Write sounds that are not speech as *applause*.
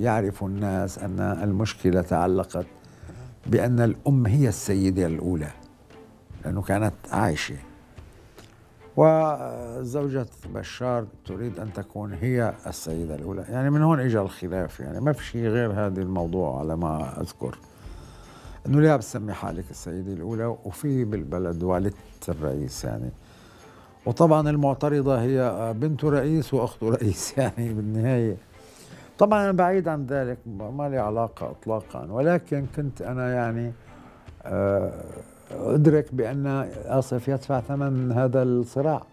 يعرف الناس أن المشكلة تعلقت بأن الأم هي السيدة الأولى لأنه كانت عايشة وزوجة بشار تريد أن تكون هي السيدة الأولى يعني من هون إجا الخلاف يعني ما في شيء غير هذا الموضوع على ما أذكر انه ليه بتسمي حالك السيده الاولى وفي بالبلد والده الرئيس يعني وطبعا المعترضه هي بنت رئيس واخت رئيس *laughs* يعني بالنهايه طبعا بعيد عن ذلك ما لي علاقة إطلاقا ولكن كنت أنا يعني آه، أدرك بأن آسف يدفع ثمن هذا الصراع